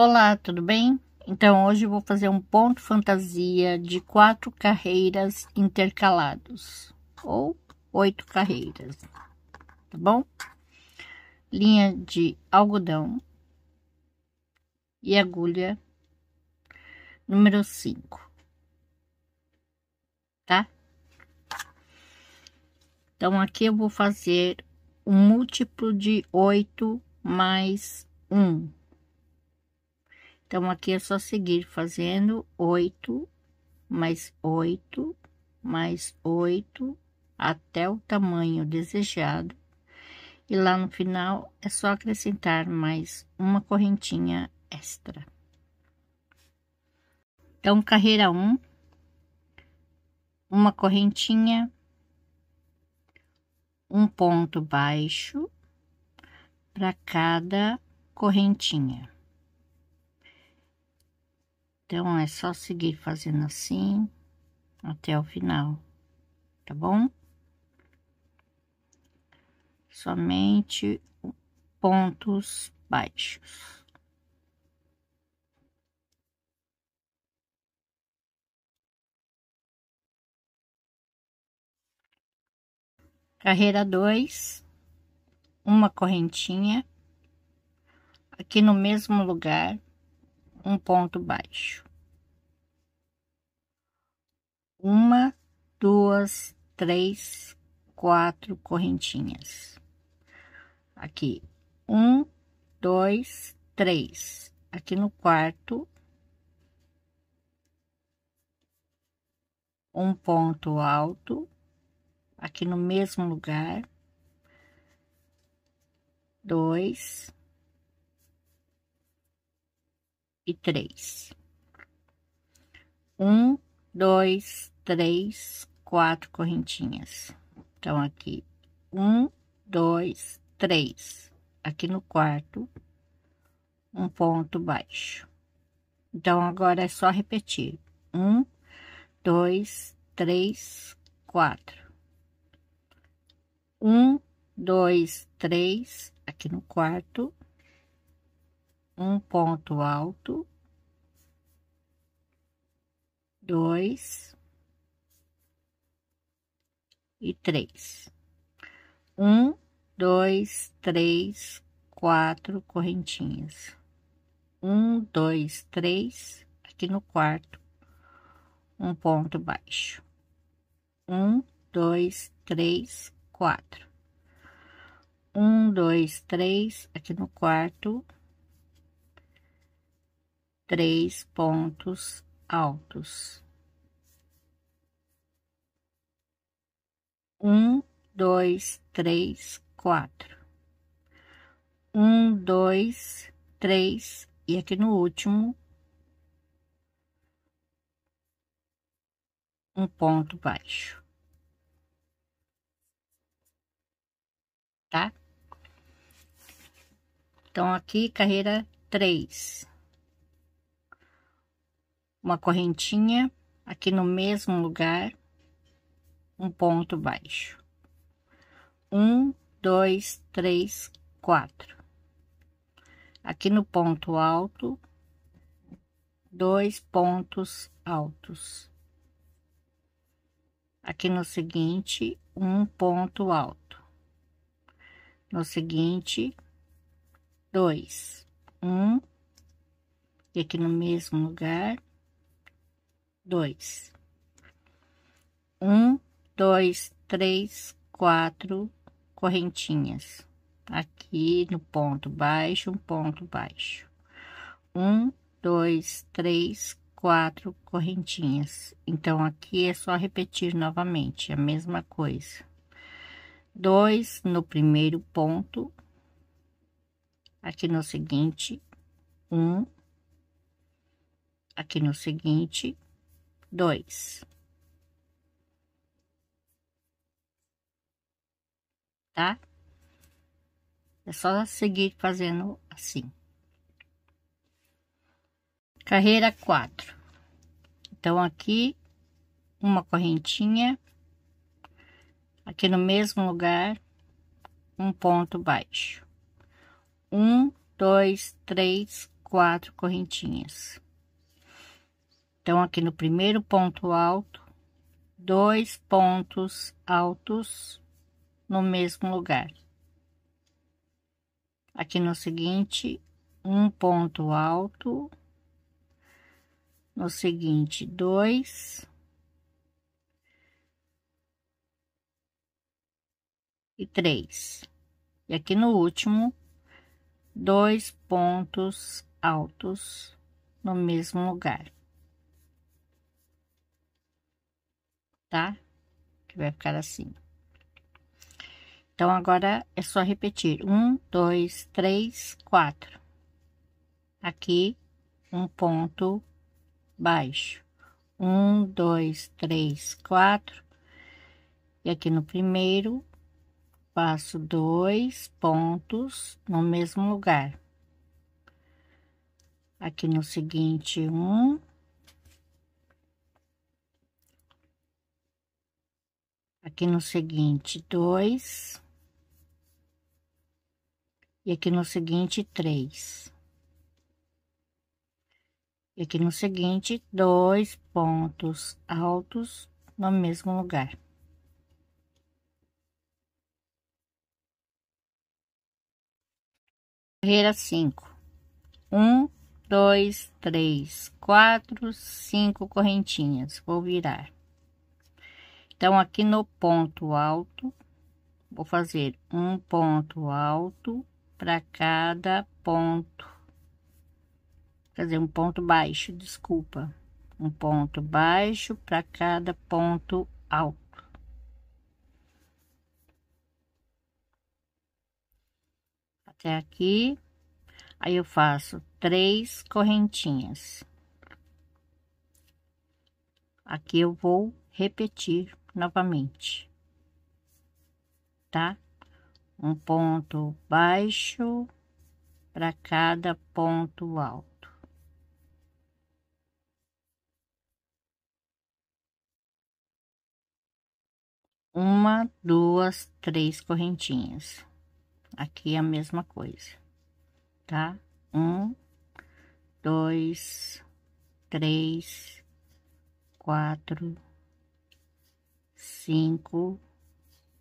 Olá, tudo bem? Então hoje vou fazer um ponto fantasia de quatro carreiras intercalados ou oito carreiras, tá bom? Linha de algodão e agulha número 5, tá? Então aqui eu vou fazer um múltiplo de oito mais um então, aqui é só seguir fazendo 8, mais 8, mais 8, até o tamanho desejado. E lá no final, é só acrescentar mais uma correntinha extra. Então, carreira 1, uma correntinha, um ponto baixo para cada correntinha. Então, é só seguir fazendo assim até o final, tá bom? Somente pontos baixos. Carreira 2, uma correntinha, aqui no mesmo lugar, um ponto baixo. Uma, duas, três, quatro correntinhas. Aqui, um, dois, três. Aqui no quarto, um ponto alto, aqui no mesmo lugar, dois, e três. Um, dois, três, quatro correntinhas. Então, aqui, um, dois, três. Aqui no quarto, um ponto baixo. Então, agora é só repetir. Um, dois, três, quatro. Um, dois, três, aqui no quarto, um ponto alto, dois e três. Um, dois, três, quatro correntinhas. Um, dois, três, aqui no quarto, um ponto baixo. Um, dois, três, quatro. Um, dois, três, aqui no quarto, três pontos altos. Um, dois, três, quatro. Um, dois, três, e aqui no último, um ponto baixo. Tá? Então, aqui, carreira três uma correntinha aqui no mesmo lugar, um ponto baixo. Um, dois, três, quatro. Aqui no ponto alto, dois pontos altos. Aqui no seguinte, um ponto alto. No seguinte, dois, um. E aqui no mesmo lugar, dois, um, dois, três, quatro correntinhas aqui no ponto baixo, um ponto baixo, um, dois, três, quatro correntinhas. Então, aqui é só repetir novamente a mesma coisa, dois no primeiro ponto, aqui no seguinte, um. Aqui no seguinte, dois. Tá? É só seguir fazendo assim. Carreira quatro. Então, aqui, uma correntinha. Aqui no mesmo lugar, um ponto baixo. Um, dois, três, quatro correntinhas. Então, aqui no primeiro ponto alto, dois pontos altos no mesmo lugar. Aqui no seguinte, um ponto alto. No seguinte, dois. E três. E aqui no último, dois pontos altos no mesmo lugar. tá? Que vai ficar assim. Então, agora é só repetir. Um, dois, três, quatro. Aqui, um ponto baixo. Um, dois, três, quatro. E aqui no primeiro, passo dois pontos no mesmo lugar. Aqui no seguinte, um, aqui no seguinte, dois. E aqui no seguinte, três. E aqui no seguinte, dois pontos altos no mesmo lugar. Carreira cinco um dois três quatro cinco correntinhas. Vou virar. Então, aqui no ponto alto, vou fazer um ponto alto para cada ponto. Quer dizer, um ponto baixo, desculpa. Um ponto baixo para cada ponto alto. Até aqui. Aí, eu faço três correntinhas. Aqui eu vou repetir novamente, tá? Um ponto baixo para cada ponto alto. Uma, duas, três correntinhas. Aqui é a mesma coisa, tá? Um, dois, três, quatro, 5,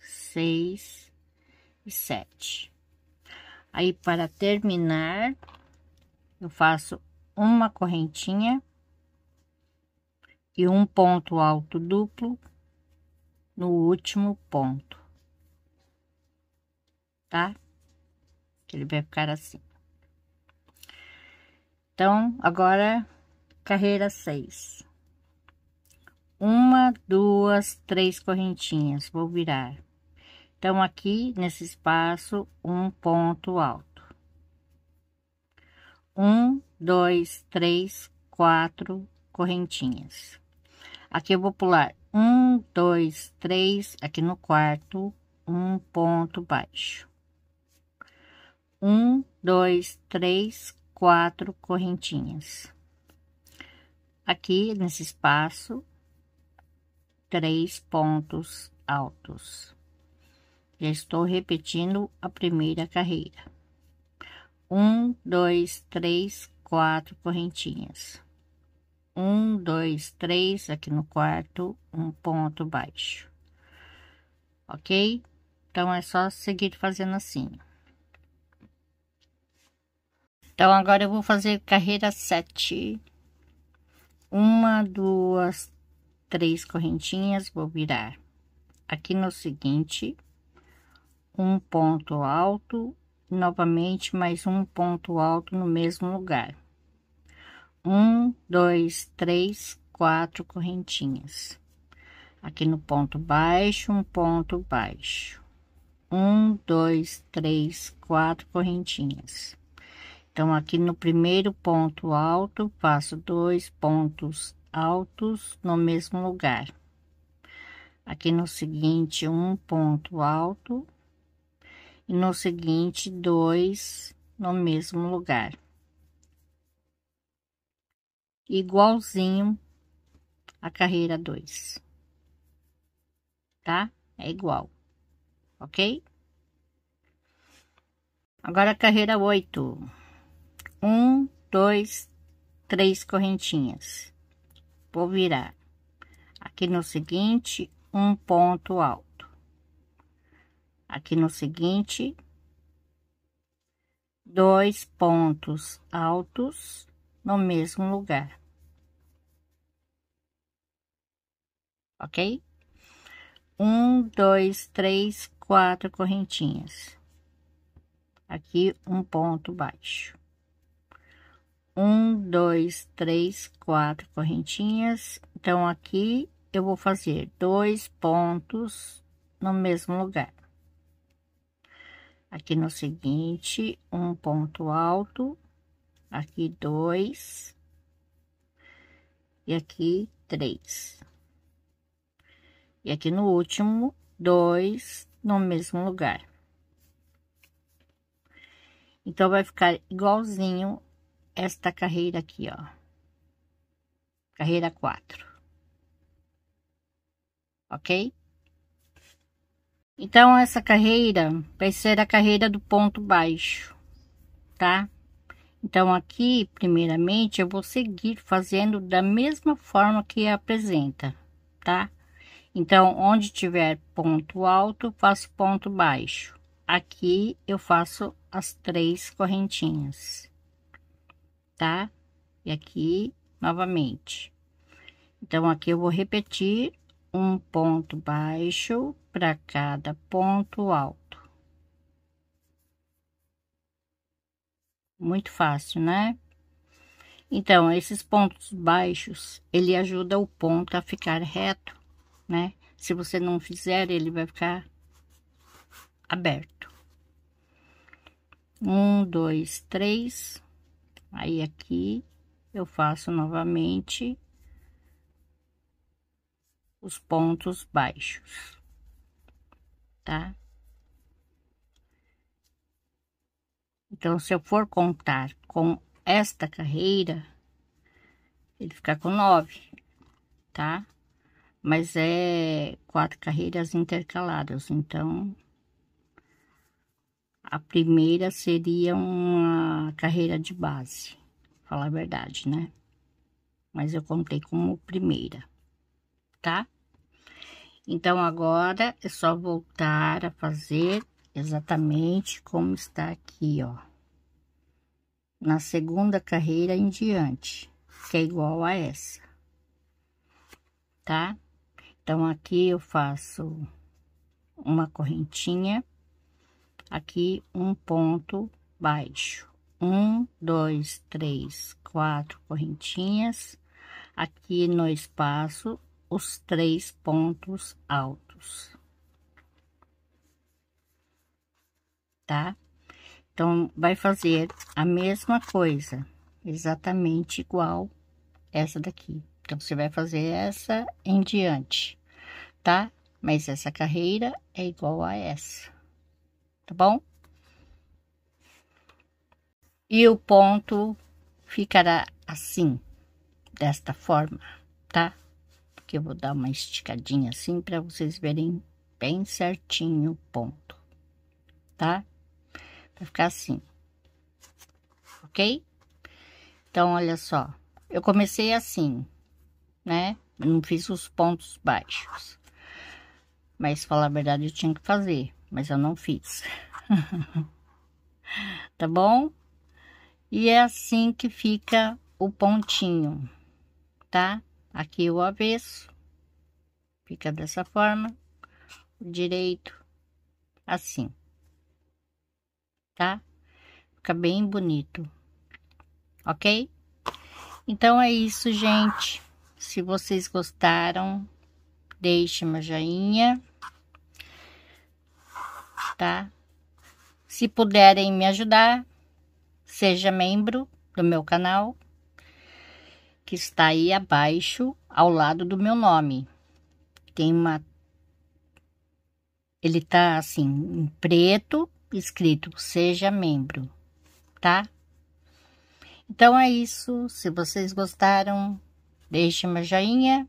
6 e 7. Aí, para terminar, eu faço uma correntinha e um ponto alto duplo no último ponto, tá? Ele vai ficar assim. Então, agora, carreira 6 uma, duas, três correntinhas, vou virar. Então, aqui nesse espaço, um ponto alto. Um, dois, três, quatro correntinhas. Aqui eu vou pular um, dois, três, aqui no quarto, um ponto baixo. Um, dois, três, quatro correntinhas. Aqui nesse espaço, três pontos altos. Já estou repetindo a primeira carreira. Um, dois, três, quatro correntinhas. Um, dois, três, aqui no quarto, um ponto baixo. Ok? Então, é só seguir fazendo assim. Então, agora eu vou fazer carreira sete. Uma, duas, três correntinhas, vou virar aqui no seguinte, um ponto alto, novamente mais um ponto alto no mesmo lugar. Um, dois, três, quatro correntinhas. Aqui no ponto baixo, um ponto baixo. Um, dois, três, quatro correntinhas. Então, aqui no primeiro ponto alto, faço dois pontos altos no mesmo lugar. Aqui no seguinte, um ponto alto e no seguinte, dois no mesmo lugar. Igualzinho a carreira 2, tá? É igual, ok? Agora, a carreira 8. Um, dois, três correntinhas vou virar aqui no seguinte um ponto alto aqui no seguinte dois pontos altos no mesmo lugar ok um dois três quatro correntinhas aqui um ponto baixo um, dois, três, quatro correntinhas. Então, aqui eu vou fazer dois pontos no mesmo lugar. Aqui no seguinte, um ponto alto, aqui dois, e aqui três. E aqui no último, dois no mesmo lugar. Então, vai ficar igualzinho esta carreira aqui, ó. Carreira 4. Ok? Então, essa carreira vai ser a carreira do ponto baixo, tá? Então, aqui, primeiramente, eu vou seguir fazendo da mesma forma que apresenta, tá? Então, onde tiver ponto alto, faço ponto baixo. Aqui, eu faço as três correntinhas tá? E aqui, novamente. Então, aqui eu vou repetir um ponto baixo para cada ponto alto. Muito fácil, né? Então, esses pontos baixos, ele ajuda o ponto a ficar reto, né? Se você não fizer, ele vai ficar aberto. Um, dois, três. Aí aqui eu faço novamente os pontos baixos, tá? Então, se eu for contar com esta carreira, ele fica com nove, tá? Mas é quatro carreiras intercaladas, então a primeira seria uma carreira de base, falar a verdade, né? Mas eu contei como primeira, tá? Então, agora é só voltar a fazer exatamente como está aqui, ó. Na segunda carreira em diante, que é igual a essa, tá? Então, aqui eu faço uma correntinha aqui um ponto baixo. Um, dois, três, quatro correntinhas. Aqui no espaço, os três pontos altos. Tá? Então, vai fazer a mesma coisa, exatamente igual essa daqui. Então, você vai fazer essa em diante, tá? Mas essa carreira é igual a essa tá bom? E o ponto ficará assim, desta forma, tá? Porque eu vou dar uma esticadinha assim para vocês verem bem certinho o ponto, tá? Vai ficar assim, ok? Então, olha só, eu comecei assim, né? não fiz os pontos baixos, mas falar a verdade eu tinha que fazer, mas eu não fiz. tá bom? E é assim que fica o pontinho, tá? Aqui o avesso, fica dessa forma, o direito, assim, tá? Fica bem bonito, ok? Então é isso, gente. Se vocês gostaram, deixe uma joinha tá? Se puderem me ajudar, seja membro do meu canal, que está aí abaixo, ao lado do meu nome. Tem uma. Ele tá assim, em preto, escrito Seja Membro, tá? Então é isso. Se vocês gostaram, deixe uma joinha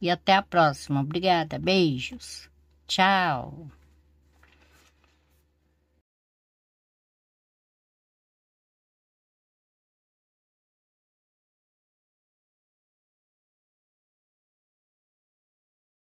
e até a próxima. Obrigada, beijos. Tchau.